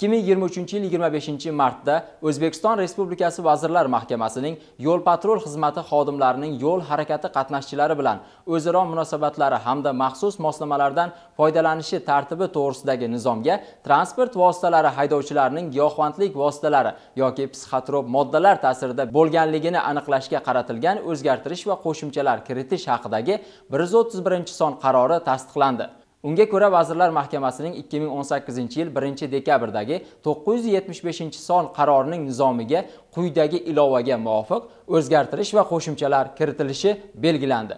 2023 yil 25 martda O'zbekiston Respublikasi Vazirlar Mahkamasining Yo'l patrul xizmati xodimlarining yo'l harakati qatnashchilari bilan o'zaro munosabatlari hamda maxsus moslamalardan foydalanishi tartibi to'g'risidagi nizomga transport vositalari haydovchilarining giyohvandlik vositalari yoki psixotrop moddalar ta'sirida bo'lganligini aniqlashga qaratilgan o'zgartirish va qo'shimchalar kiritish haqidagi 131 son qarori tasdiqlandi. unga ko'ra vazirlar mahkamasining 2018 yil 1 dekabrdagi 975 son qarorining nizomiga quyidagi ilovaga muvofiq o'zgartirish va qo'shimchalar kiritilishi belgilandi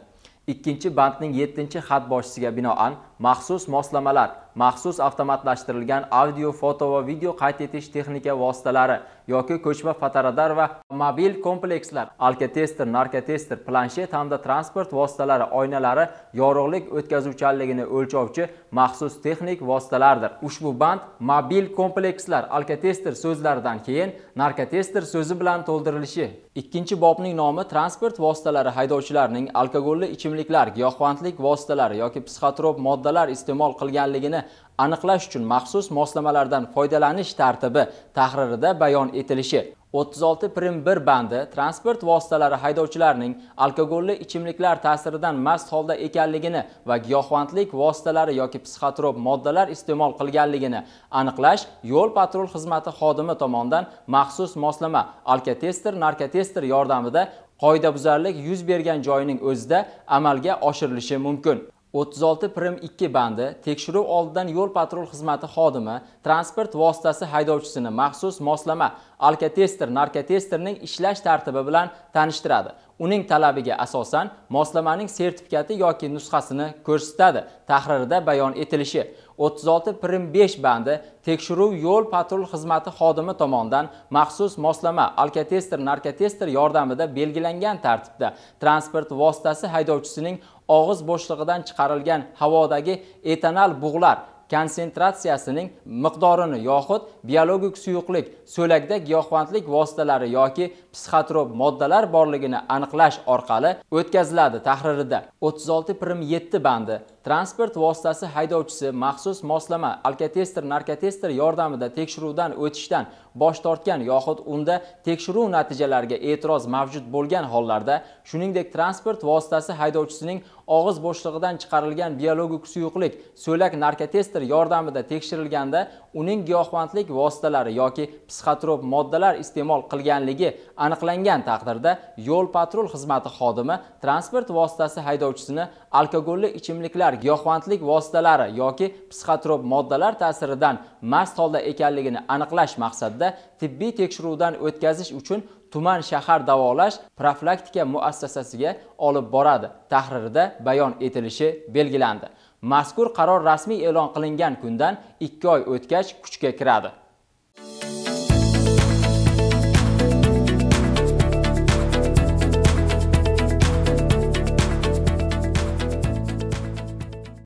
2 bandning 7 xat boshchisiga binoan maxsus moslamalar maxsus avtomatlashtirilgan audio foto va video qayd etish texnika vositalari yoki ko'chma fotoradar va mobil komplekslar alkotester narkotester planshet hamda transport vositalari oynalari yorug'lik o'tkazuvchanligini o'lchovchi maxsus texnik vositalardir ushbu band mobil komplekslar alkotester so'zlaridan keyin narkotester so'zi bilan to'ldirilishi ikkinchi bobning nomi transport vositalari haydovchilarining alkogolli ichimliklar giyohvandlik vositalari yoki psixotrop modda moddalar iste'mol qilganligini aniqlash uchun maxsus moslamalardan foydalanish tartibi tahririda bayon etilishi 36 prim 1 bandi transport vositalari haydovchilarining alkogolli ichimliklar ta'siridan mast holda ekanligini va giyohvandlik vositalari yoki psixotrop moddalar iste'mol qilganligini aniqlash yo'l patrul xizmati xodimi tomonidan maxsus moslama alkotester narkotester yordamida qoidabuzarlik yuz bergan joyining o'zida amalga oshirilishi mumkin 36 prim 2 bandi tekshiruv oldidan yo'l patrul xizmati xodimi transport vositasi haydovchisini maxsus moslama alkotester narkotesterning ishlash tartibi bilan tanishtiradi uning talabiga asosan moslamaning sertifikati yoki nusxasini ko'rsatadi tahrirda bayon etilishi 36 prim 5 bandi tekshiruv yo'l patrul xizmati xodimi tomonidan maxsus moslama alkotester narkotester yordamida belgilangan tartibda transport vositasi haydovchisining og'iz bo'shlig'idan chiqarilgan havodagi etanal bug'lar konsentratsiyasining miqdorini yoxud biologik suyuqlik so'lakda giyohvandlik vositalari yoki psixotrop moddalar borligini aniqlash orqali o'tkaziladi tahririda 36 prim 7 bandi transport vositasi haydovchisi maxsus moslama alkotester narkotester yordamida tekshiruvdan o'tishdan bosh tortgan yoxud unda tekshiruv natijalariga e'tiroz mavjud bo'lgan hollarda shuningdek transport vositasi haydovchisining og'iz bo'shlig'idan chiqarilgan biologik suyuqlik so'lak narkotester yordamida tekshirilganda uning giyohvandlik vositalari yoki psixotrop moddalar iste'mol qilganligi aniqlangan taqdirda yo'l patrul xizmati xodimi transport vositasi haydovchisini alkogolli ichimliklar giyohvandlik vositalari yoki psixotrop moddalar ta'siridan mast holda ekanligini aniqlash maqsadida tibbiy tekshiruvdan o'tkazish uchun tuman shahar davolash profilaktika muassasasiga olib boradi tahririda bayon etilishi belgilandi mazkur qaror rasmiy e'lon qilingan kundan 2 oy o'tgach kuchga kiradi